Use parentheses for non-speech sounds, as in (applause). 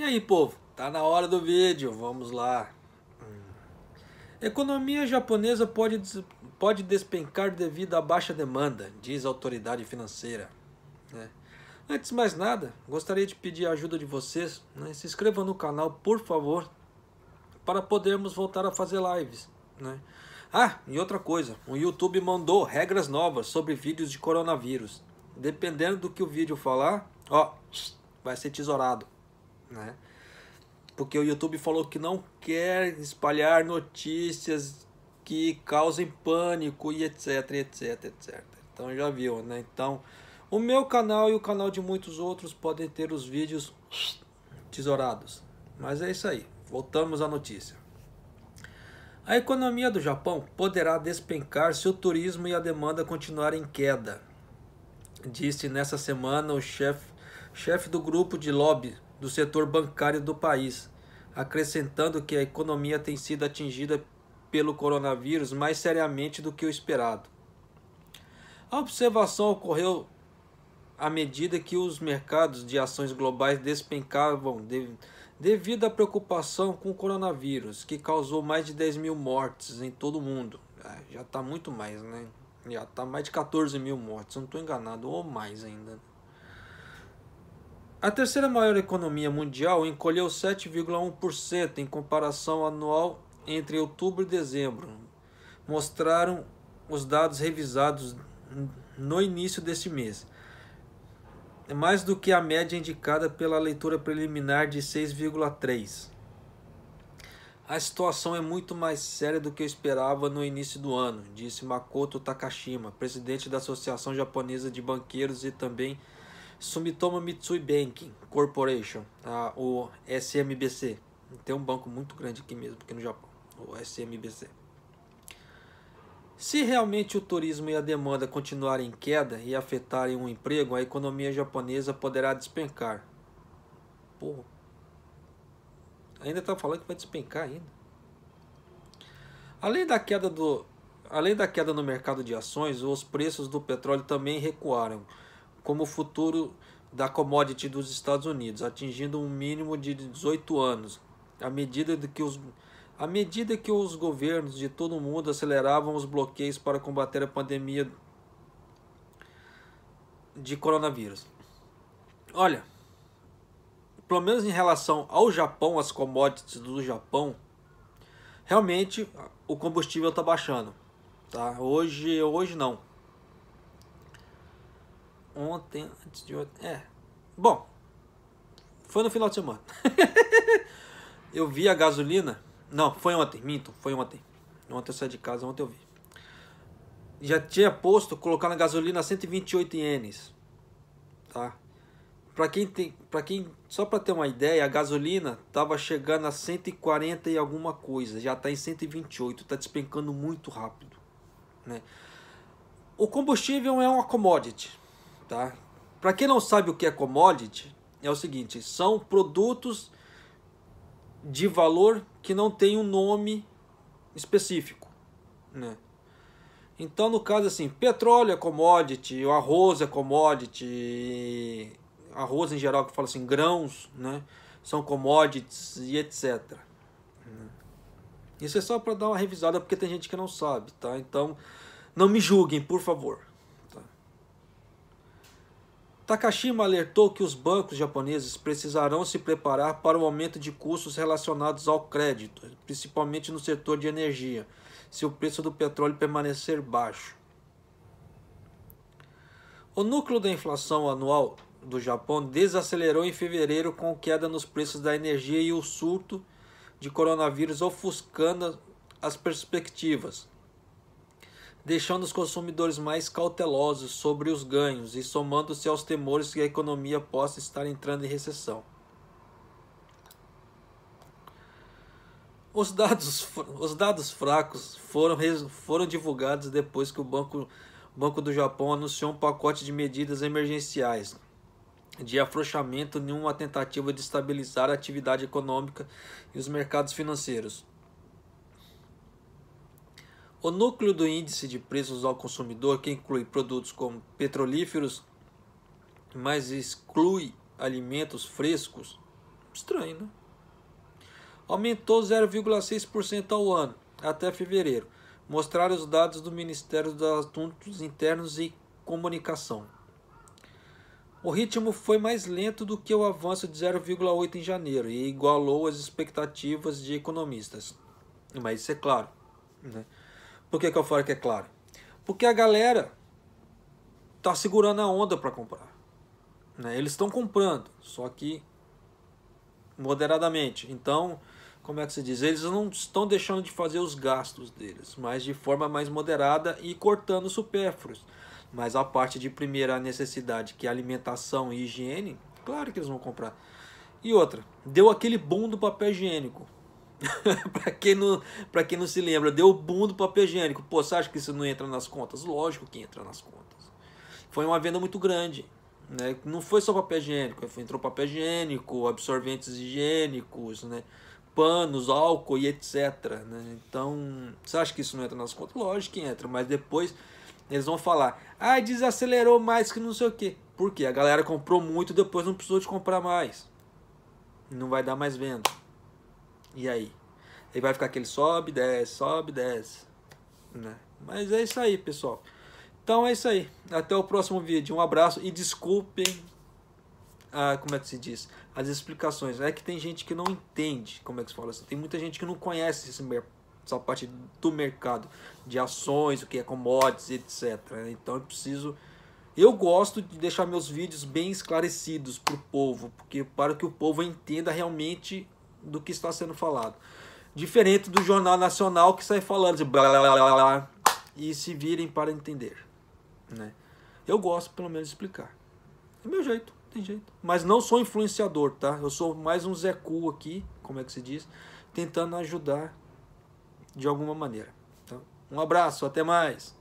E aí, povo? Tá na hora do vídeo, vamos lá. Economia japonesa pode, pode despencar devido à baixa demanda, diz a autoridade financeira. É. Antes de mais nada, gostaria de pedir a ajuda de vocês. Né? Se inscrevam no canal, por favor, para podermos voltar a fazer lives. Né? Ah, e outra coisa, o YouTube mandou regras novas sobre vídeos de coronavírus. Dependendo do que o vídeo falar, ó, vai ser tesourado né? Porque o YouTube falou que não quer espalhar notícias que causem pânico e etc, etc, etc. Então já viu, né? Então o meu canal e o canal de muitos outros podem ter os vídeos tesourados. Mas é isso aí. Voltamos à notícia. A economia do Japão poderá despencar se o turismo e a demanda continuarem em queda, disse nessa semana o chefe chef do grupo de lobby do setor bancário do país, acrescentando que a economia tem sido atingida pelo coronavírus mais seriamente do que o esperado. A observação ocorreu à medida que os mercados de ações globais despencavam devido à preocupação com o coronavírus, que causou mais de 10 mil mortes em todo o mundo. Ah, já está muito mais, né? Já está mais de 14 mil mortes, não estou enganado, ou mais ainda. Né? A terceira maior economia mundial encolheu 7,1% em comparação anual entre outubro e dezembro, mostraram os dados revisados no início deste mês, é mais do que a média indicada pela leitura preliminar de 6,3. A situação é muito mais séria do que eu esperava no início do ano, disse Makoto Takashima, presidente da Associação Japonesa de Banqueiros e também Sumitomo Mitsui Banking Corporation, tá? o SMBC. Tem um banco muito grande aqui mesmo, aqui no Japão, o SMBC. Se realmente o turismo e a demanda continuarem em queda e afetarem o emprego, a economia japonesa poderá despencar. Porra. Ainda está falando que vai despencar ainda. Além da queda do além da queda no mercado de ações, os preços do petróleo também recuaram como o futuro da commodity dos Estados Unidos, atingindo um mínimo de 18 anos, à medida que os à medida que os governos de todo o mundo aceleravam os bloqueios para combater a pandemia de coronavírus. Olha, pelo menos em relação ao Japão, as commodities do Japão, realmente o combustível está baixando. Tá? Hoje, hoje não ontem, antes de ontem. É. Bom, foi no final de semana. (laughs) eu vi a gasolina. Não, foi ontem, minto, foi ontem. Ontem eu saí de casa, ontem eu vi. Já tinha posto colocar na gasolina 128 ienes. Tá? Pra quem tem, para quem só para ter uma ideia, a gasolina tava chegando a 140 e alguma coisa, já tá em 128, tá despencando muito rápido, né? O combustível é uma commodity tá? Para quem não sabe o que é commodity, é o seguinte, são produtos de valor que não tem um nome específico, né? Então, no caso assim, petróleo é commodity, o arroz é commodity, arroz em geral que fala assim, grãos, né? São commodities e etc. Né? Isso é só para dar uma revisada porque tem gente que não sabe, tá? Então, não me julguem, por favor. Takashima alertou que os bancos japoneses precisarão se preparar para o aumento de custos relacionados ao crédito, principalmente no setor de energia, se o preço do petróleo permanecer baixo. O núcleo da inflação anual do Japão desacelerou em fevereiro com queda nos preços da energia e o surto de coronavírus ofuscando as perspectivas, deixando os consumidores mais cautelosos sobre os ganhos e somando-se aos temores que a economia possa estar entrando em recessão. Os dados, os dados fracos foram, foram divulgados depois que o Banco, Banco do Japão anunciou um pacote de medidas emergenciais de afrouxamento em uma tentativa de estabilizar a atividade econômica e os mercados financeiros. O núcleo do índice de preços ao consumidor, que inclui produtos como petrolíferos, mas exclui alimentos frescos, estranho, né? Aumentou 0,6% ao ano, até fevereiro, mostraram os dados do Ministério dos Assuntos Internos e Comunicação. O ritmo foi mais lento do que o avanço de 0,8 em janeiro e igualou as expectativas de economistas. Mas isso é claro, né? Por que, que eufórica é claro? Porque a galera tá segurando a onda para comprar. Né? Eles estão comprando, só que moderadamente. Então, como é que se diz? Eles não estão deixando de fazer os gastos deles, mas de forma mais moderada e cortando supérfluos. Mas a parte de primeira necessidade, que é alimentação e higiene, claro que eles vão comprar. E outra, deu aquele boom do papel higiênico. (laughs) para quem não, para quem não se lembra, deu o boom do papel higiênico. Pô, você acha que isso não entra nas contas? Lógico que entra nas contas. Foi uma venda muito grande, né? Não foi só papel higiênico, entrou papel higiênico, absorventes higiênicos, né? Panos, álcool e etc. Né? Então, você acha que isso não entra nas contas? Lógico que entra, mas depois eles vão falar: ah, desacelerou mais que não sei o que Por A galera comprou muito, depois não precisou de comprar mais. Não vai dar mais venda. E aí? ele vai ficar aquele sobe, desce, sobe, desce. Né? Mas é isso aí, pessoal. Então é isso aí. Até o próximo vídeo. Um abraço e desculpem, a, ah, como é que se diz, as explicações. É que tem gente que não entende, como é que se fala assim. Tem muita gente que não conhece esse essa parte do mercado de ações, o que é commodities, etc. Né? Então eu preciso... Eu gosto de deixar meus vídeos bem esclarecidos para o povo, porque para que o povo entenda realmente do que está sendo falado. Diferente do Jornal Nacional que sai falando de blá, blá, blá, blá e se virem para entender. Né? Eu gosto, pelo menos, de explicar. É meu jeito, tem jeito. Mas não sou influenciador, tá? Eu sou mais um Zé Cu aqui, como é que se diz, tentando ajudar de alguma maneira. Então, um abraço, até mais!